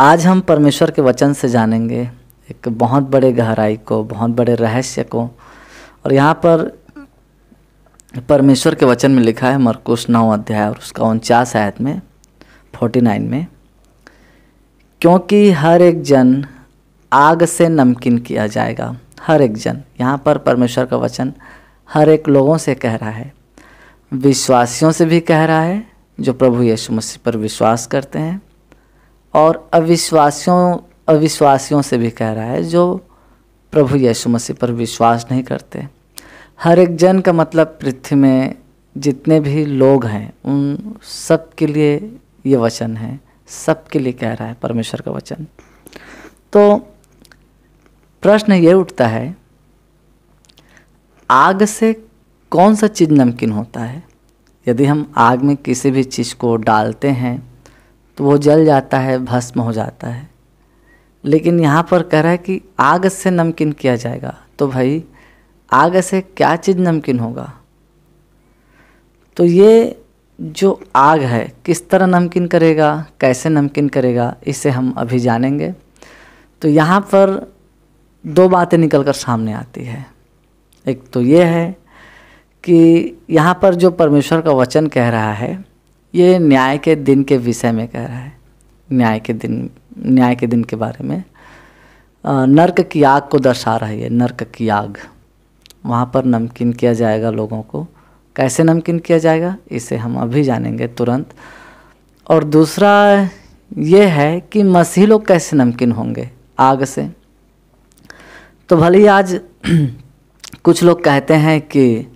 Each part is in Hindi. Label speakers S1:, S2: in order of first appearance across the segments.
S1: आज हम परमेश्वर के वचन से जानेंगे एक बहुत बड़े गहराई को बहुत बड़े रहस्य को और यहाँ पर परमेश्वर के वचन में लिखा है मरकुश नौ अध्याय और उसका उनचास आयत में फोर्टी नाइन में क्योंकि हर एक जन आग से नमकीन किया जाएगा हर एक जन यहाँ पर परमेश्वर का वचन हर एक लोगों से कह रहा है विश्वासियों से भी कह रहा है जो प्रभु यीशु मसीह पर विश्वास करते हैं और अविश्वासियों अविश्वासियों से भी कह रहा है जो प्रभु यीशु मसीह पर विश्वास नहीं करते हर एक जन का मतलब पृथ्वी में जितने भी लोग हैं उन सब के लिए ये वचन है सब के लिए कह रहा है परमेश्वर का वचन तो प्रश्न ये उठता है आग से कौन सा चीज़ नमकीन होता है यदि हम आग में किसी भी चीज़ को डालते हैं तो वो जल जाता है भस्म हो जाता है लेकिन यहाँ पर कह रहा है कि आग से नमकीन किया जाएगा तो भाई आग से क्या चीज़ नमकीन होगा तो ये जो आग है किस तरह नमकीन करेगा कैसे नमकीन करेगा इसे हम अभी जानेंगे तो यहाँ पर दो बातें निकल कर सामने आती है एक तो ये है कि यहाँ पर जो परमेश्वर का वचन कह रहा है ये न्याय के दिन के विषय में कह रहा है न्याय के दिन न्याय के दिन के बारे में नर्क की आग को दर्शा रहा है नर्क की आग वहाँ पर नमकीन किया जाएगा लोगों को कैसे नमकीन किया जाएगा इसे हम अभी जानेंगे तुरंत और दूसरा ये है कि मसीह लोग कैसे नमकीन होंगे आग से तो भले आज कुछ लोग कहते हैं कि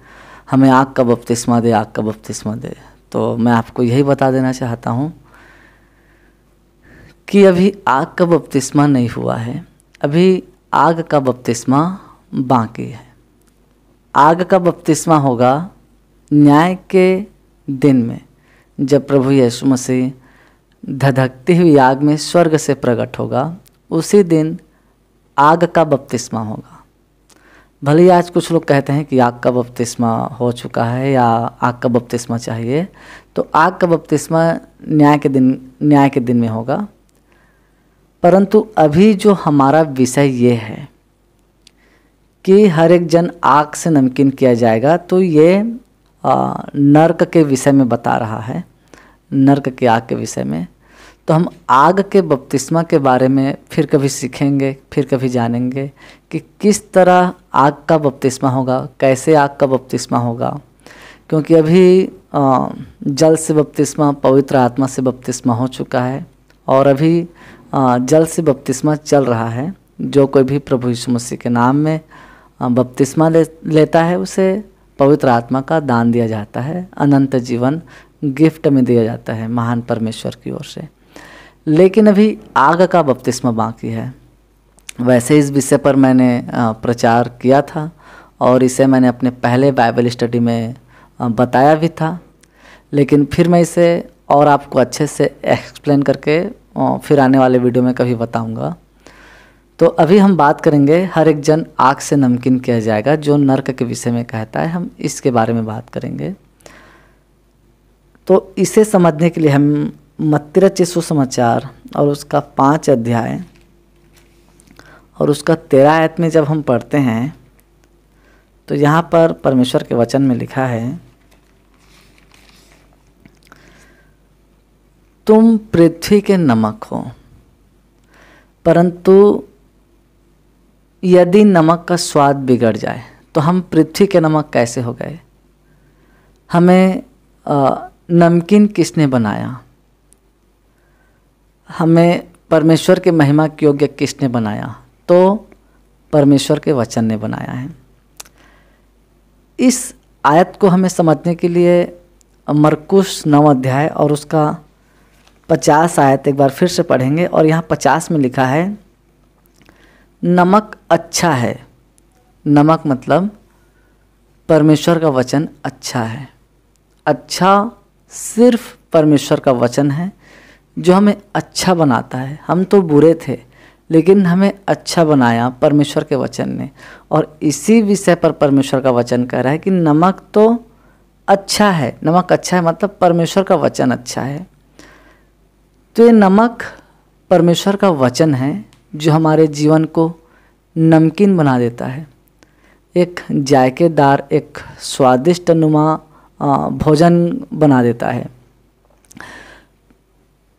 S1: हमें आग का बपतिस्मा दे आग का बपतिस्मा दे तो मैं आपको यही बता देना चाहता हूँ कि अभी आग का बपतिस्मा नहीं हुआ है अभी आग का बपतिस्मा बाकी है आग का बपतिस्मा होगा न्याय के दिन में जब प्रभु यीशु मसीह धधकती हुई आग में स्वर्ग से प्रकट होगा उसी दिन आग का बपतिस्मा होगा भले ही आज कुछ लोग कहते हैं कि आग का बपतिस्मा हो चुका है या आग का बपतिस्मा चाहिए तो आग का बपतिस्मा न्याय के दिन न्याय के दिन में होगा परंतु अभी जो हमारा विषय ये है कि हर एक जन आग से नमकीन किया जाएगा तो ये नर्क के विषय में बता रहा है नर्क की आग के विषय में तो हम आग के बपतिस्मा के बारे में फिर कभी सीखेंगे फिर कभी जानेंगे कि किस तरह आग का बपतिस्मा होगा कैसे आग का बपतिस्मा होगा क्योंकि अभी जल से बपतिस्मा पवित्र आत्मा से बपतिस्मा हो चुका है और अभी जल से बपतिस्मा चल रहा है जो कोई भी प्रभु यीशु मसीह के नाम में बपतिस्मा ले, लेता है उसे पवित्र आत्मा का दान दिया जाता है अनंत जीवन गिफ्ट में दिया जाता है महान परमेश्वर की ओर से लेकिन अभी आग का बपतिस्मा बाकी है वैसे इस विषय पर मैंने प्रचार किया था और इसे मैंने अपने पहले बाइबल स्टडी में बताया भी था लेकिन फिर मैं इसे और आपको अच्छे से एक्सप्लेन करके फिर आने वाले वीडियो में कभी बताऊंगा तो अभी हम बात करेंगे हर एक जन आग से नमकीन किया जाएगा जो नर्क के विषय में कहता है हम इसके बारे में बात करेंगे तो इसे समझने के लिए हम मत्तिरच सुसमाचार और उसका पाँच अध्याय और उसका तेरह आयत में जब हम पढ़ते हैं तो यहाँ पर परमेश्वर के वचन में लिखा है तुम पृथ्वी के नमक हो परंतु यदि नमक का स्वाद बिगड़ जाए तो हम पृथ्वी के नमक कैसे हो गए हमें नमकीन किसने बनाया हमें परमेश्वर के महिमा के योग्य किसने बनाया तो परमेश्वर के वचन ने बनाया है इस आयत को हमें समझने के लिए मरकुश नव अध्याय और उसका पचास आयत एक बार फिर से पढ़ेंगे और यहाँ पचास में लिखा है नमक अच्छा है नमक मतलब परमेश्वर का वचन अच्छा है अच्छा सिर्फ परमेश्वर का वचन है जो हमें अच्छा बनाता है हम तो बुरे थे लेकिन हमें अच्छा बनाया परमेश्वर के वचन ने और इसी विषय पर परमेश्वर का वचन कह रहा है कि नमक तो अच्छा है नमक अच्छा है मतलब परमेश्वर का वचन अच्छा है तो ये नमक परमेश्वर का वचन है जो हमारे जीवन को नमकीन बना देता है एक जायकेदार एक स्वादिष्ट नुमा भोजन बना देता है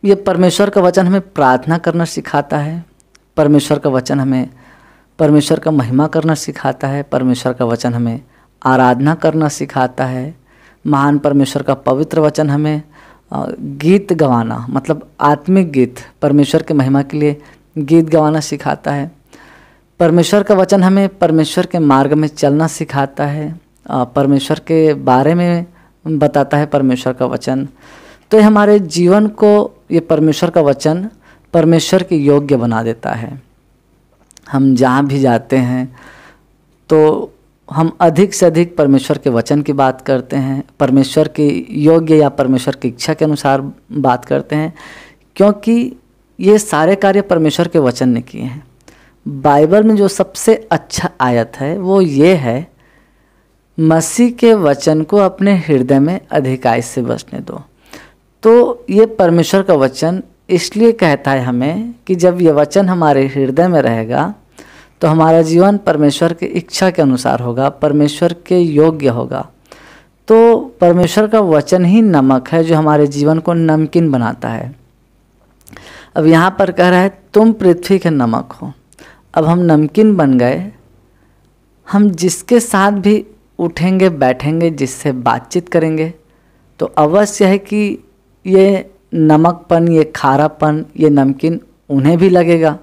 S1: ये परमेश्वर का वचन हमें प्रार्थना करना सिखाता है परमेश्वर का वचन हमें परमेश्वर का महिमा करना सिखाता है परमेश्वर का वचन हमें आराधना करना सिखाता है महान परमेश्वर का पवित्र वचन हमें गीत गवाना मतलब आत्मिक गीत परमेश्वर के महिमा के लिए गीत गवाना सिखाता है परमेश्वर का वचन हमें परमेश्वर के मार्ग में चलना सिखाता है परमेश्वर के बारे में बताता है परमेश्वर का वचन तो हमारे जीवन को ये परमेश्वर का वचन परमेश्वर के योग्य बना देता है हम जहाँ भी जाते हैं तो हम अधिक से अधिक परमेश्वर के वचन की बात करते हैं परमेश्वर के योग्य या परमेश्वर की इच्छा के अनुसार बात करते हैं क्योंकि ये सारे कार्य परमेश्वर के वचन ने किए हैं बाइबल में जो सबसे अच्छा आयत है वो ये है मसीह के वचन को अपने हृदय में अधिकाई से बचने दो तो ये परमेश्वर का वचन इसलिए कहता है हमें कि जब ये वचन हमारे हृदय में रहेगा तो हमारा जीवन परमेश्वर की इच्छा के अनुसार होगा परमेश्वर के योग्य होगा तो परमेश्वर का वचन ही नमक है जो हमारे जीवन को नमकीन बनाता है अब यहाँ पर कह रहा है तुम पृथ्वी के नमक हो अब हम नमकीन बन गए हम जिसके साथ भी उठेंगे बैठेंगे जिससे बातचीत करेंगे तो अवश्य है कि ये नमकपन ये खारापन ये नमकीन उन्हें भी लगेगा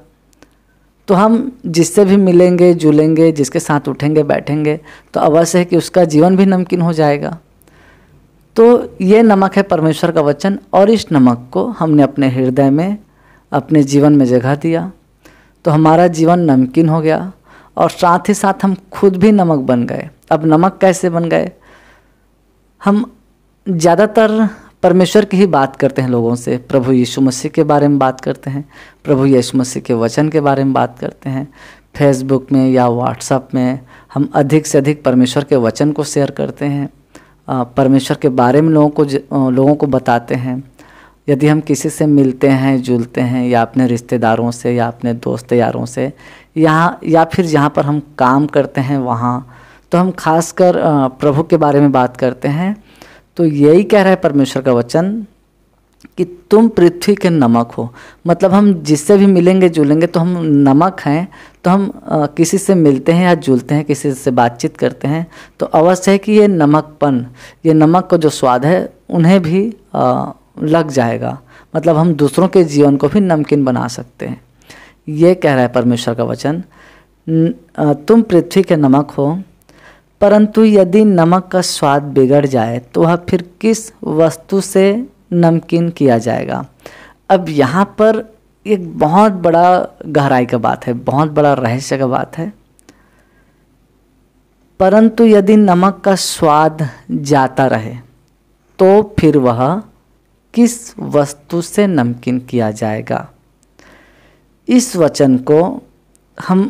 S1: तो हम जिससे भी मिलेंगे जुलेंगे जिसके साथ उठेंगे बैठेंगे तो अवश्य है कि उसका जीवन भी नमकीन हो जाएगा तो ये नमक है परमेश्वर का वचन और इस नमक को हमने अपने हृदय में अपने जीवन में जगह दिया तो हमारा जीवन नमकीन हो गया और साथ ही साथ हम खुद भी नमक बन गए अब नमक कैसे बन गए हम ज़्यादातर परमेश्वर की ही बात करते हैं लोगों से प्रभु यीशु मसीह के बारे में बात करते हैं प्रभु यीशु मसीह के वचन के बारे में बात करते हैं फेसबुक में या व्हाट्सअप में हम अधिक से अधिक परमेश्वर के वचन को शेयर करते हैं परमेश्वर के बारे में लोगों को लोगों को बताते हैं यदि हम किसी से मिलते हैं जुलते हैं या अपने रिश्तेदारों से या अपने दोस्त यारों से यहाँ या फिर जहाँ पर हम काम करते हैं वहाँ तो हम खासकर प्रभु के बारे में बात करते हैं तो यही कह रहा है परमेश्वर का वचन कि तुम पृथ्वी के नमक हो मतलब हम जिससे भी मिलेंगे जुलेंगे तो हम नमक हैं तो हम आ, किसी से मिलते हैं या जुलते हैं किसी से बातचीत करते हैं तो अवश्य है कि ये नमकपन ये नमक का जो स्वाद है उन्हें भी आ, लग जाएगा मतलब हम दूसरों के जीवन को भी नमकीन बना सकते हैं ये कह रहा है परमेश्वर का वचन तुम पृथ्वी के नमक हो परंतु यदि नमक का स्वाद बिगड़ जाए तो वह फिर किस वस्तु से नमकीन किया जाएगा अब यहाँ पर एक बहुत बड़ा गहराई का बात है बहुत बड़ा रहस्य का बात है परंतु यदि नमक का स्वाद जाता रहे तो फिर वह किस वस्तु से नमकीन किया जाएगा इस वचन को हम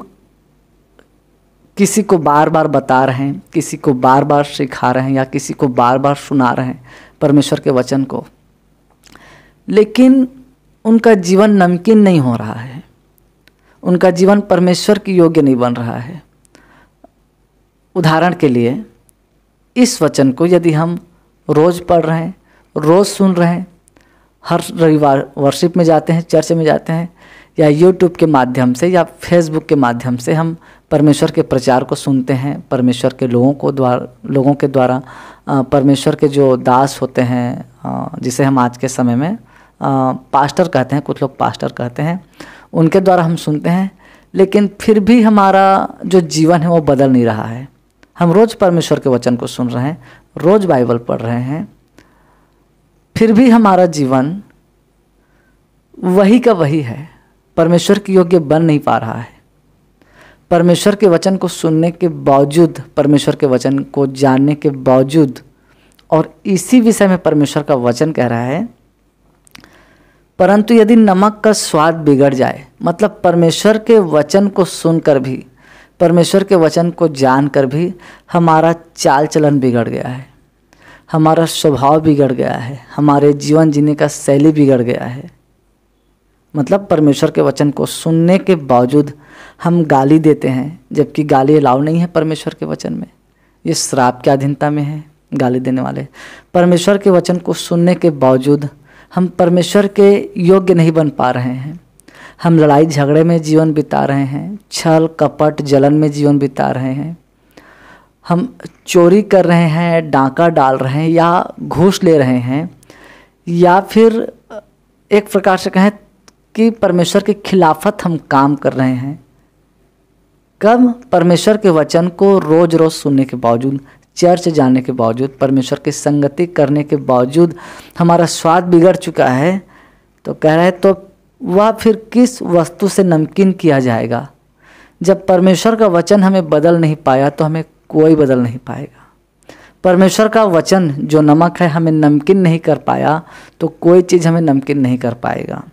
S1: किसी को बार बार बता रहे हैं किसी को बार बार सिखा रहे हैं या किसी को बार बार सुना रहे हैं परमेश्वर के वचन को लेकिन उनका जीवन नमकीन नहीं हो रहा है उनका जीवन परमेश्वर की योग्य नहीं बन रहा है उदाहरण के लिए इस वचन को यदि हम रोज़ पढ़ रहे हैं रोज़ सुन रहे हैं हर रविवार वर्शिप में जाते हैं चर्च में जाते हैं या यूट्यूब के माध्यम से या फेसबुक के माध्यम से हम परमेश्वर के प्रचार को सुनते हैं परमेश्वर के लोगों को द्वारा लोगों के द्वारा परमेश्वर के जो दास होते हैं जिसे हम आज के समय में पास्टर कहते हैं कुछ लोग पास्टर कहते हैं उनके द्वारा हम सुनते हैं लेकिन फिर भी हमारा जो जीवन है वो बदल नहीं रहा है हम रोज़ परमेश्वर के वचन को सुन रहे हैं रोज़ बाइबल पढ़ रहे हैं फिर भी हमारा जीवन वही का वही है परमेश्वर के योग्य बन नहीं पा रहा है परमेश्वर के वचन को सुनने के बावजूद परमेश्वर के वचन को जानने के बावजूद और इसी विषय में परमेश्वर का वचन कह रहा है परंतु यदि नमक का स्वाद बिगड़ जाए मतलब परमेश्वर के वचन को सुनकर भी परमेश्वर के वचन को जानकर भी हमारा चाल चलन बिगड़ गया है हमारा स्वभाव बिगड़ गया है हमारे जीवन जीने का शैली बिगड़ गया है मतलब परमेश्वर के वचन को सुनने के बावजूद हम गाली देते हैं जबकि गाली अलाउ नहीं है परमेश्वर के वचन में ये श्राप के अधीनता में है गाली देने वाले परमेश्वर के वचन को सुनने के बावजूद हम परमेश्वर के योग्य नहीं बन पा रहे हैं हम लड़ाई झगड़े में जीवन बिता रहे हैं छल कपट जलन में जीवन बिता रहे हैं हम चोरी कर रहे हैं डांका डाल रहे हैं या घूस ले रहे हैं या फिर एक प्रकार से कहें कि परमेश्वर के खिलाफत हम काम कर रहे हैं कब परमेश्वर के वचन को रोज़ रोज़ सुनने के बावजूद चर्च जाने के बावजूद परमेश्वर की संगति करने के बावजूद हमारा स्वाद बिगड़ चुका है तो कह रहे तो वह फिर किस वस्तु से नमकीन किया जाएगा जब परमेश्वर का वचन हमें बदल नहीं पाया तो हमें कोई बदल नहीं पाएगा परमेश्वर का वचन जो नमक है हमें नमकीन नहीं कर पाया तो कोई चीज़ हमें नमकीन नहीं कर पाएगा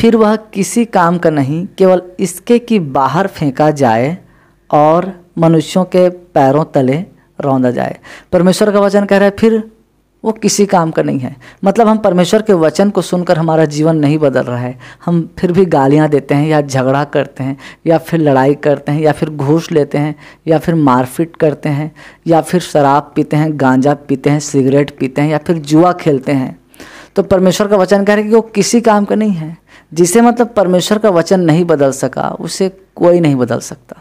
S1: फिर वह किसी काम का नहीं केवल इसके कि बाहर फेंका जाए और मनुष्यों के पैरों तले रौंदा जाए परमेश्वर का वचन कह रहा है फिर वो किसी काम का नहीं है मतलब हम परमेश्वर के वचन को सुनकर हमारा जीवन नहीं बदल रहा है हम फिर भी गालियाँ देते हैं या झगड़ा करते हैं या फिर लड़ाई करते हैं या फिर घूस लेते हैं या फिर मारपीट करते हैं या फिर शराब पीते हैं गांजा पीते हैं सिगरेट पीते हैं या फिर जुआ खेलते हैं तो परमेश्वर का वचन कह रहे कि वो किसी काम का नहीं है जिसे मतलब परमेश्वर का वचन नहीं बदल सका उसे कोई नहीं बदल सकता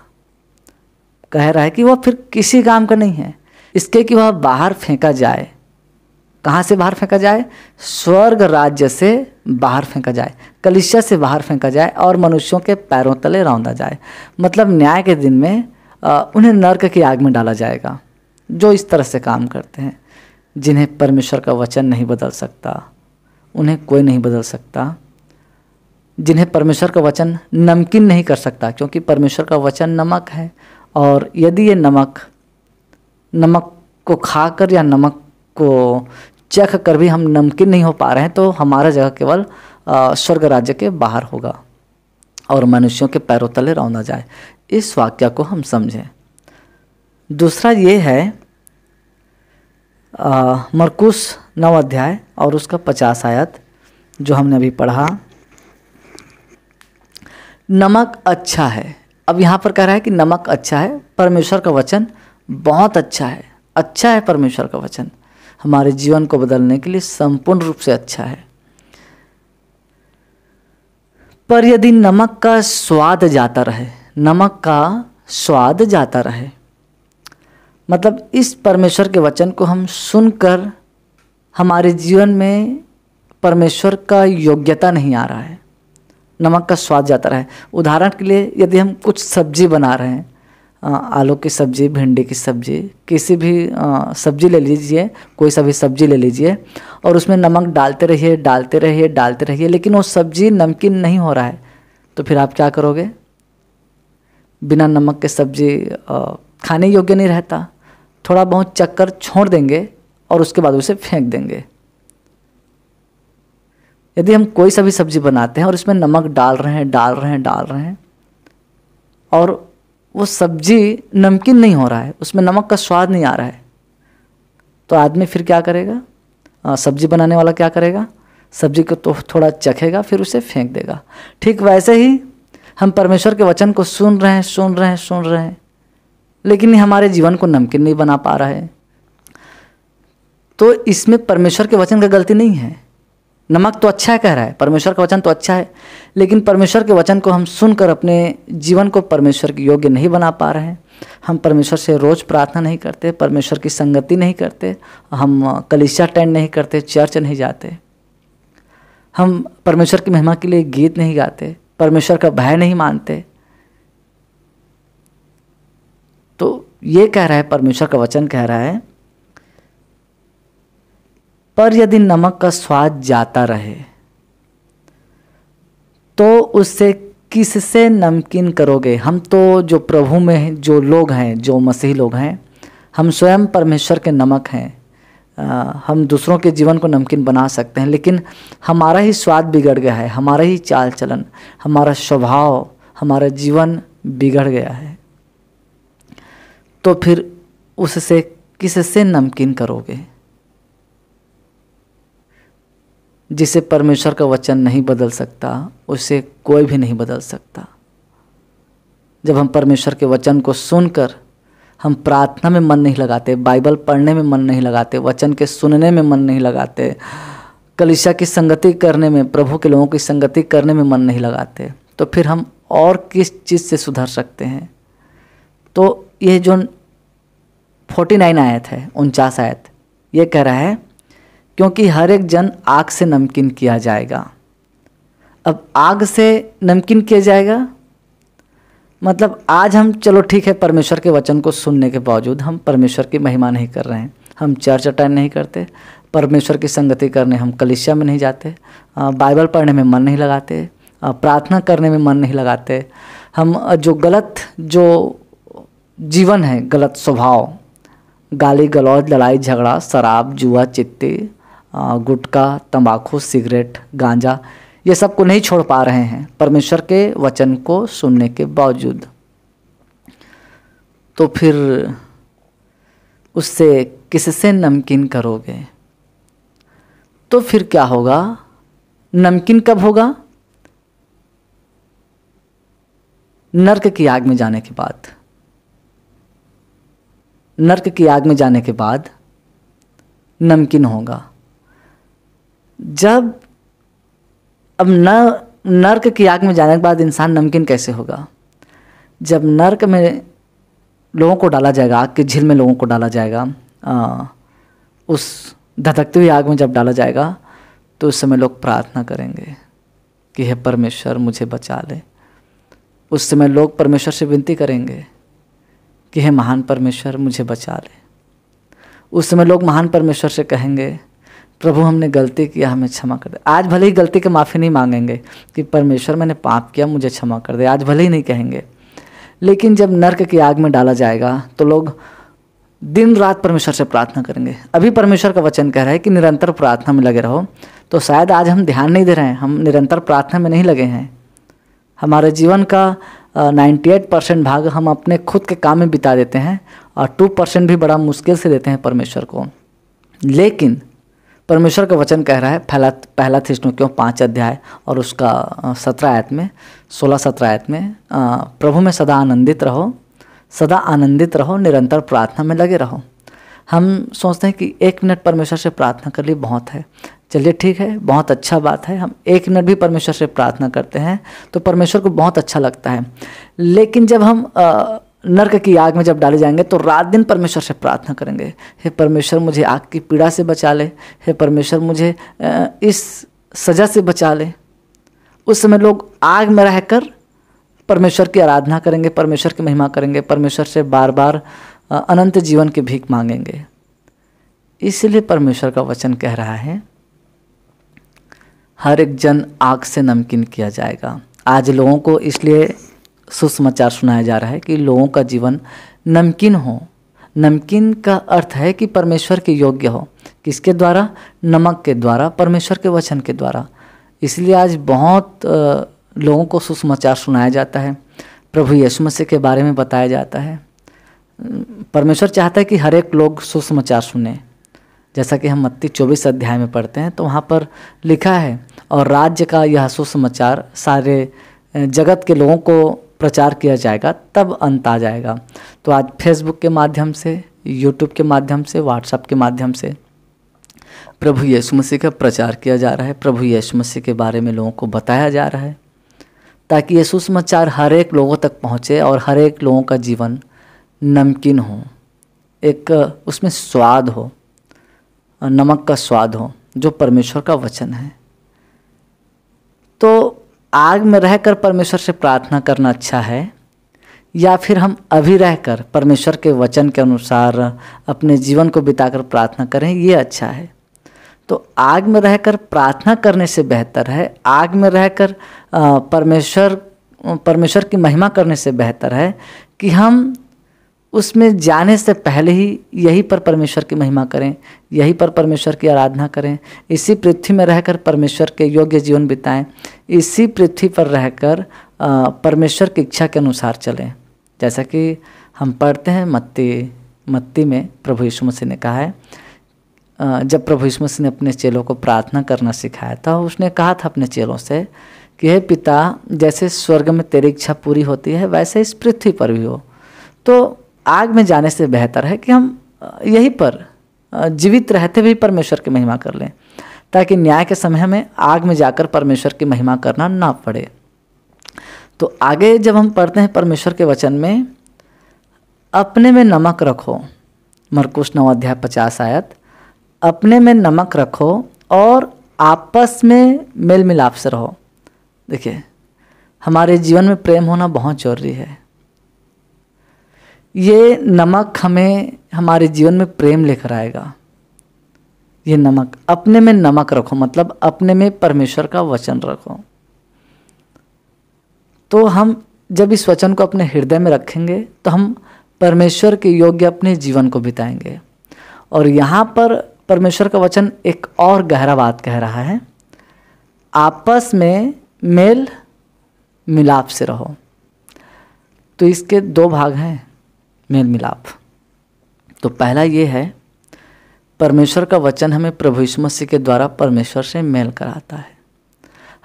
S1: कह रहा है कि वह फिर किसी काम का नहीं है इसके कि वह बाहर फेंका जाए कहाँ से बाहर फेंका जाए स्वर्ग राज्य से बाहर फेंका जाए कलिशा से बाहर फेंका जाए और मनुष्यों के पैरों तले रौंदा जाए मतलब न्याय के दिन में आ, उन्हें नर्क की आग में डाला जाएगा जो इस तरह से काम करते हैं जिन्हें परमेश्वर का वचन नहीं बदल सकता उन्हें कोई नहीं बदल सकता जिन्हें परमेश्वर का वचन नमकीन नहीं कर सकता क्योंकि परमेश्वर का वचन नमक है और यदि ये नमक नमक को खाकर या नमक को चख कर भी हम नमकीन नहीं हो पा रहे हैं तो हमारा जगह केवल स्वर्ग राज्य के बाहर होगा और मनुष्यों के पैरों तले रौना जाए इस वाक्य को हम समझें दूसरा ये है मरकुस नव अध्याय और उसका पचास आयत जो हमने अभी पढ़ा नमक अच्छा है अब यहाँ पर कह रहा है कि नमक अच्छा है परमेश्वर का वचन बहुत अच्छा है अच्छा है परमेश्वर का वचन हमारे जीवन को बदलने के लिए संपूर्ण रूप से अच्छा है पर यदि नमक का स्वाद जाता रहे नमक का स्वाद जाता रहे मतलब इस परमेश्वर के वचन को हम सुनकर हमारे जीवन में परमेश्वर का योग्यता नहीं आ रहा है नमक का स्वाद जाता रहा है उदाहरण के लिए यदि हम कुछ सब्जी बना रहे हैं आलू की सब्जी भिंडी की सब्जी किसी भी सब्जी ले लीजिए कोई सा भी सब्जी ले लीजिए और उसमें नमक डालते रहिए डालते रहिए डालते रहिए लेकिन वो सब्जी नमकीन नहीं हो रहा है तो फिर आप क्या करोगे बिना नमक के सब्जी खाने योग्य नहीं रहता थोड़ा बहुत चक्कर छोड़ देंगे और उसके बाद उसे फेंक देंगे यदि हम कोई सा भी सब्जी बनाते हैं और उसमें नमक डाल रहे हैं डाल रहे हैं डाल रहे हैं और वो सब्जी नमकीन नहीं हो रहा है उसमें नमक का स्वाद नहीं आ रहा है तो आदमी फिर क्या करेगा आ, सब्जी बनाने वाला क्या करेगा सब्जी को तो थोड़ा चखेगा फिर उसे फेंक देगा ठीक वैसे ही हम परमेश्वर के वचन को सुन रहे हैं सुन रहे हैं सुन रहे हैं लेकिन ये हमारे जीवन को नमकीन नहीं बना पा रहा है तो इसमें परमेश्वर के वचन का गलती नहीं है नमक तो अच्छा है कह रहा है परमेश्वर का वचन तो अच्छा है लेकिन परमेश्वर के वचन को हम सुनकर अपने जीवन को परमेश्वर के योग्य नहीं बना पा रहे हैं हम परमेश्वर से रोज़ प्रार्थना नहीं करते परमेश्वर की संगति नहीं करते हम कलिशा अटेंड नहीं करते चर्च नहीं जाते हम परमेश्वर की महिमा के लिए गीत नहीं गाते परमेश्वर का भय नहीं मानते तो ये कह रहा है परमेश्वर का वचन कह रहा है पर यदि नमक का स्वाद जाता रहे तो उससे किससे नमकीन करोगे हम तो जो प्रभु में जो लोग हैं जो मसीह लोग हैं हम स्वयं परमेश्वर के नमक हैं हम दूसरों के जीवन को नमकीन बना सकते हैं लेकिन हमारा ही स्वाद बिगड़ गया है हमारा ही चाल चलन हमारा स्वभाव हमारा जीवन बिगड़ गया है तो फिर उससे किससे नमकीन करोगे जिसे परमेश्वर का वचन नहीं बदल सकता उसे कोई भी नहीं बदल सकता जब हम परमेश्वर के वचन को सुनकर हम प्रार्थना में मन नहीं लगाते बाइबल पढ़ने में मन नहीं लगाते वचन के सुनने में मन नहीं लगाते कलिशा की संगति करने में प्रभु के लोगों की संगति करने में मन नहीं लगाते तो फिर हम और किस चीज़ से सुधर सकते हैं तो ये जो फोर्टी नाइन आयत है उनचास आयत ये कह रहा है क्योंकि हर एक जन आग से नमकीन किया जाएगा अब आग से नमकीन किया जाएगा मतलब आज हम चलो ठीक है परमेश्वर के वचन को सुनने के बावजूद हम परमेश्वर की महिमा नहीं कर रहे हैं हम चर्च अटेंड नहीं करते परमेश्वर की संगति करने हम कलिशिया में नहीं जाते बाइबल पढ़ने में मन नहीं लगाते प्रार्थना करने में मन नहीं लगाते हम जो गलत जो जीवन है गलत स्वभाव गाली गलौज लड़ाई झगड़ा शराब जुआ चित्ते गुटखा तंबाकू सिगरेट गांजा ये सब को नहीं छोड़ पा रहे हैं परमेश्वर के वचन को सुनने के बावजूद तो फिर उससे किससे नमकीन करोगे तो फिर क्या होगा नमकीन कब होगा नर्क की आग में जाने के बाद नर्क की आग में जाने के बाद नमकीन होगा जब अब न नर्क की आग में जाने के बाद इंसान नमकीन कैसे होगा जब नर्क में लोगों को डाला जाएगा आग के झील में लोगों को डाला जाएगा आ, उस धधकती हुई आग में जब डाला जाएगा तो उस समय लोग प्रार्थना करेंगे कि हे परमेश्वर मुझे बचा ले उस समय लोग परमेश्वर से विनती करेंगे कि हे महान परमेश्वर मुझे बचा ले उस समय लोग महान परमेश्वर से कहेंगे प्रभु हमने गलती किया हमें क्षमा कर दे आज भले ही गलती के माफ़ी नहीं मांगेंगे कि परमेश्वर मैंने पाप किया मुझे क्षमा कर दे आज भले ही नहीं कहेंगे लेकिन जब नर्क की आग में डाला जाएगा तो लोग दिन रात परमेश्वर से प्रार्थना करेंगे अभी परमेश्वर का वचन कह रहा है कि निरंतर प्रार्थना में लगे रहो तो शायद आज हम ध्यान नहीं दे रहे हैं हम निरंतर प्रार्थना में नहीं लगे हैं हमारे जीवन का नाइन्टी एट परसेंट भाग हम अपने खुद के काम में बिता देते हैं और टू परसेंट भी बड़ा मुश्किल से देते हैं परमेश्वर को लेकिन परमेश्वर का वचन कह रहा है पहला पहला थिष्णु क्यों पाँच अध्याय और उसका सत्रह आयत में सोलह सत्रह आयत में प्रभु में सदा आनंदित रहो सदा आनंदित रहो निरंतर प्रार्थना में लगे रहो हम सोचते हैं कि एक मिनट परमेश्वर से प्रार्थना कर ली बहुत है चलिए ठीक है बहुत अच्छा बात है हम एक मिनट भी परमेश्वर से प्रार्थना करते हैं तो परमेश्वर को बहुत अच्छा लगता है लेकिन जब हम नर्क की आग में जब डाले जाएंगे तो रात दिन परमेश्वर से प्रार्थना करेंगे हे परमेश्वर मुझे आग की पीड़ा से बचा ले हे परमेश्वर मुझे इस सजा से बचा ले उस समय लोग आग में रहकर परमेश्वर की आराधना करेंगे परमेश्वर की महिमा करेंगे परमेश्वर से बार बार अनंत जीवन की भीख मांगेंगे इसलिए परमेश्वर का वचन कह रहा है हर एक जन आग से नमकीन किया जाएगा आज लोगों को इसलिए सुसमाचार सुनाया जा रहा है कि लोगों का जीवन नमकीन हो नमकीन का अर्थ है कि परमेश्वर के योग्य हो किसके द्वारा नमक के द्वारा परमेश्वर के वचन के द्वारा इसलिए आज बहुत लोगों को सुसमाचार सुनाया जाता है प्रभु यीशु मसीह के बारे में बताया जाता है परमेश्वर चाहता है कि हर एक लोग सुसमाचार सुने जैसा कि हम मत्ती चौबीस अध्याय में पढ़ते हैं तो वहाँ पर लिखा है और राज्य का यह सुसमाचार सारे जगत के लोगों को प्रचार किया जाएगा तब अंत आ जाएगा तो आज फेसबुक के माध्यम से यूट्यूब के माध्यम से व्हाट्सएप के माध्यम से प्रभु यीशु मसीह का प्रचार किया जा रहा है प्रभु यीशु मसीह के बारे में लोगों को बताया जा रहा है ताकि ये सुसमाचार हर एक लोगों तक पहुँचे और हर एक लोगों का जीवन नमकीन हो एक उसमें स्वाद हो नमक का स्वाद हो जो परमेश्वर का वचन है तो आग में रहकर परमेश्वर से प्रार्थना करना अच्छा है या फिर हम अभी रहकर परमेश्वर के वचन के अनुसार अपने जीवन को बिताकर प्रार्थना करें ये अच्छा है तो आग में रहकर प्रार्थना करने से बेहतर है आग में रहकर परमेश्वर परमेश्वर की महिमा करने से बेहतर है कि हम उसमें जाने से पहले ही यही पर परमेश्वर की महिमा करें यही पर परमेश्वर की आराधना करें इसी पृथ्वी में रहकर परमेश्वर के योग्य जीवन बिताएं इसी पृथ्वी पर रहकर परमेश्वर की इच्छा के अनुसार चलें जैसा कि हम पढ़ते हैं मत्ती मत्ती में प्रभु यीशु मसीह ने कहा है जब प्रभु यीशु मसीह ने अपने चेलों को प्रार्थना करना सिखाया था उसने कहा था अपने चेलों से कि हे पिता जैसे स्वर्ग में तेरी इच्छा पूरी होती है वैसे इस पृथ्वी पर भी हो तो आग में जाने से बेहतर है कि हम यहीं पर जीवित रहते हुए परमेश्वर की महिमा कर लें ताकि न्याय के समय हमें आग में जाकर परमेश्वर की महिमा करना ना पड़े तो आगे जब हम पढ़ते हैं परमेश्वर के वचन में अपने में नमक रखो मरकुश नवाध्याय पचास आयत अपने में नमक रखो और आपस में मेल मिलाप से रहो देखिए हमारे जीवन में प्रेम होना बहुत जरूरी है ये नमक हमें हमारे जीवन में प्रेम लेकर आएगा ये नमक अपने में नमक रखो मतलब अपने में परमेश्वर का वचन रखो तो हम जब इस वचन को अपने हृदय में रखेंगे तो हम परमेश्वर के योग्य अपने जीवन को बिताएंगे और यहाँ पर परमेश्वर का वचन एक और गहरा बात कह रहा है आपस में मेल मिलाप से रहो तो इसके दो भाग हैं मेल मिलाप तो पहला ये है परमेश्वर का वचन हमें प्रभु यीशु मसीह के द्वारा परमेश्वर से मेल कराता है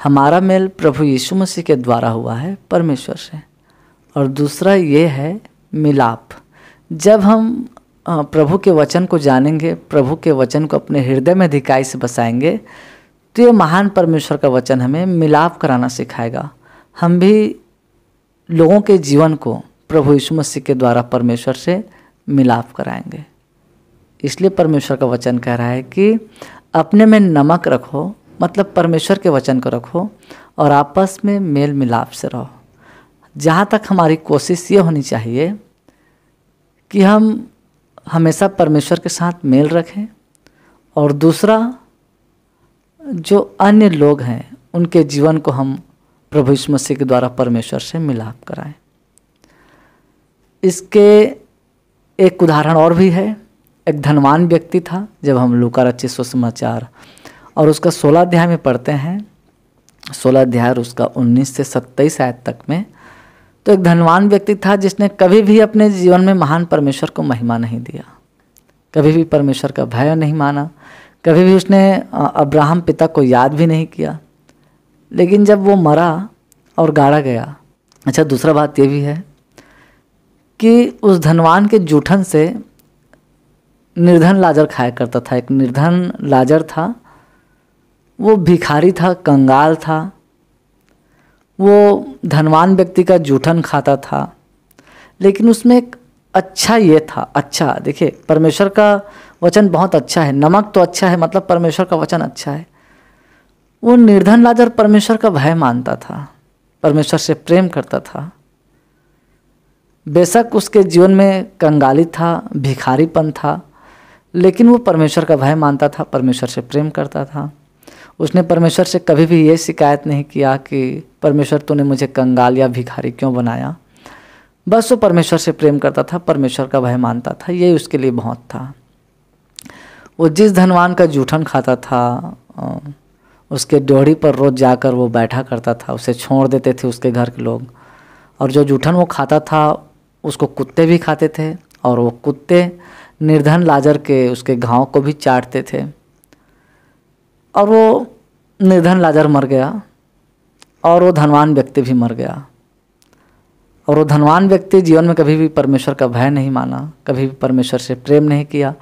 S1: हमारा मेल प्रभु यीशु मसीह के द्वारा हुआ है परमेश्वर से और दूसरा ये है मिलाप जब हम प्रभु के वचन को जानेंगे प्रभु के वचन को अपने हृदय में धिकाई से बसाएंगे तो ये महान परमेश्वर का वचन हमें मिलाप कराना सिखाएगा हम भी लोगों के जीवन को प्रभु यीशु मसीह के द्वारा परमेश्वर से मिलाप कराएंगे इसलिए परमेश्वर का वचन कह रहा है कि अपने में नमक रखो मतलब परमेश्वर के वचन को रखो और आपस में मेल मिलाप से रहो जहाँ तक हमारी कोशिश ये होनी चाहिए कि हम हमेशा परमेश्वर के साथ मेल रखें और दूसरा जो अन्य लोग हैं उनके जीवन को हम प्रभु यीशु मसीह के द्वारा परमेश्वर से मिलाप कराएं इसके एक उदाहरण और भी है एक धनवान व्यक्ति था जब हम लूका अच्छे सुसमाचार और उसका सोलह अध्याय में पढ़ते हैं सोलह अध्याय उसका उन्नीस से सत्ताईस आयत तक में तो एक धनवान व्यक्ति था जिसने कभी भी अपने जीवन में महान परमेश्वर को महिमा नहीं दिया कभी भी परमेश्वर का भय नहीं माना कभी भी उसने अब्राहम पिता को याद भी नहीं किया लेकिन जब वो मरा और गाड़ा गया अच्छा दूसरा बात ये भी है कि उस धनवान के जूठन से निर्धन लाजर खाया करता था एक निर्धन लाजर था वो भिखारी था कंगाल था वो धनवान व्यक्ति का जूठन खाता था लेकिन उसमें एक अच्छा ये था अच्छा देखिए परमेश्वर का वचन बहुत अच्छा है नमक तो अच्छा है मतलब परमेश्वर का वचन अच्छा है वो निर्धन लाजर परमेश्वर का भय मानता था परमेश्वर से प्रेम करता था बेशक उसके जीवन में कंगाली था भिखारीपन था लेकिन वो परमेश्वर का भय मानता था परमेश्वर से प्रेम करता था उसने परमेश्वर से कभी भी ये शिकायत नहीं किया कि परमेश्वर तूने मुझे कंगाल या भिखारी क्यों बनाया बस वो परमेश्वर से प्रेम करता था परमेश्वर का भय मानता था यही उसके लिए बहुत था वो जिस धनवान का जूठन खाता था उसके ड्योढ़ी पर रोज़ जाकर वो बैठा करता था उसे छोड़ देते थे उसके घर के लोग और जो जूठन वो खाता था उसको कुत्ते भी खाते थे और वो कुत्ते निर्धन लाजर के उसके घाव को भी चाटते थे और वो निर्धन लाजर मर गया और वो धनवान व्यक्ति भी मर गया और वो धनवान व्यक्ति जीवन में कभी भी परमेश्वर का भय नहीं माना कभी भी परमेश्वर से प्रेम नहीं किया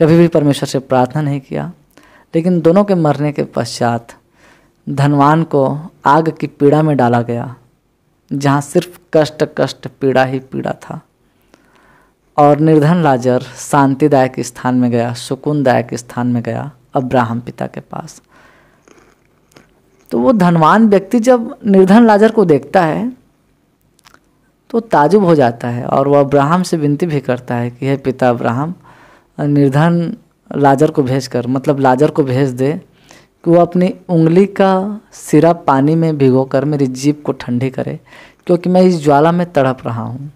S1: कभी भी परमेश्वर से प्रार्थना नहीं किया लेकिन दोनों के मरने के पश्चात धनवान को आग की पीड़ा में डाला गया जहाँ सिर्फ कष्ट कष्ट पीड़ा ही पीड़ा था और निर्धन लाजर शांतिदायक स्थान में गया सुकूनदायक स्थान में गया अब्राहम पिता के पास तो वो धनवान व्यक्ति जब निर्धन लाजर को देखता है तो ताजुब हो जाता है और वह अब्राहम से विनती भी करता है कि हे पिता अब्राहम निर्धन लाजर को भेज कर मतलब लाजर को भेज दे कि वो अपनी उंगली का सिरा पानी में भिगो कर मेरी जीप को ठंडी करे क्योंकि मैं इस ज्वाला में तड़प रहा हूँ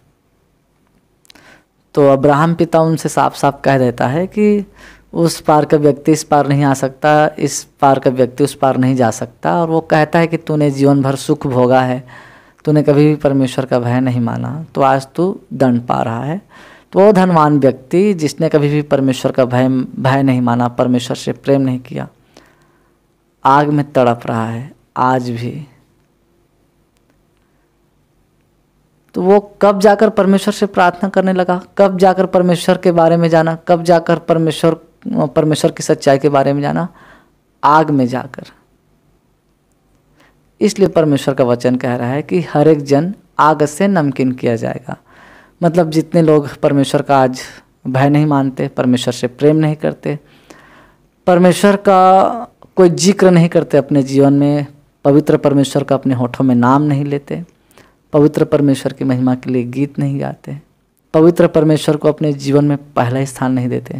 S1: तो अब्राहम पिता उनसे साफ साफ कह देता है कि उस पार का व्यक्ति इस पार नहीं आ सकता इस पार का व्यक्ति उस पार नहीं जा सकता और वो कहता है कि तूने जीवन भर सुख भोगा है तूने कभी भी परमेश्वर का भय नहीं माना तो आज तू दंड पा रहा है तो वो धनवान व्यक्ति जिसने कभी भी परमेश्वर का भय भय नहीं माना परमेश्वर से प्रेम नहीं किया आग में तड़प रहा है आज भी तो वो कब जाकर परमेश्वर से प्रार्थना करने लगा कब जाकर परमेश्वर के बारे में जाना कब जाकर परमेश्वर परमेश्वर की सच्चाई के बारे में जाना आग में जाकर इसलिए परमेश्वर का वचन कह रहा है कि हर एक जन आग से नमकीन किया जाएगा मतलब जितने लोग परमेश्वर का आज भय नहीं मानते परमेश्वर से प्रेम नहीं करते परमेश्वर का कोई जिक्र नहीं करते अपने जीवन में पवित्र परमेश्वर का अपने होठों में नाम नहीं लेते पवित्र परमेश्वर की महिमा के लिए गीत नहीं गाते पवित्र परमेश्वर को अपने जीवन में पहला स्थान नहीं देते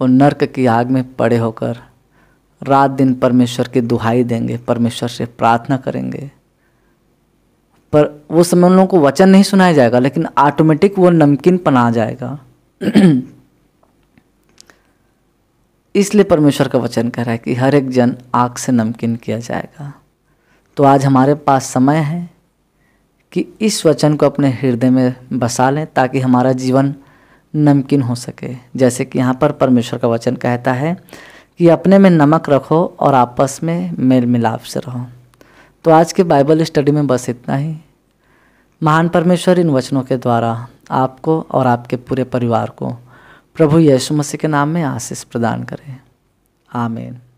S1: वो नर्क की आग में पड़े होकर रात दिन परमेश्वर की दुहाई देंगे परमेश्वर से प्रार्थना करेंगे पर वो समय उन लोगों को वचन नहीं सुनाया जाएगा लेकिन ऑटोमेटिक वो नमकीन पना जाएगा इसलिए परमेश्वर का वचन कह रहा है कि हर एक जन आग से नमकीन किया जाएगा तो आज हमारे पास समय है कि इस वचन को अपने हृदय में बसा लें ताकि हमारा जीवन नमकीन हो सके जैसे कि यहाँ पर परमेश्वर का वचन कहता है कि अपने में नमक रखो और आपस में मेल मिलाप से रहो तो आज के बाइबल स्टडी में बस इतना ही महान परमेश्वर इन वचनों के द्वारा आपको और आपके पूरे परिवार को प्रभु यीशु मसीह के नाम में आशीष प्रदान करें आमेन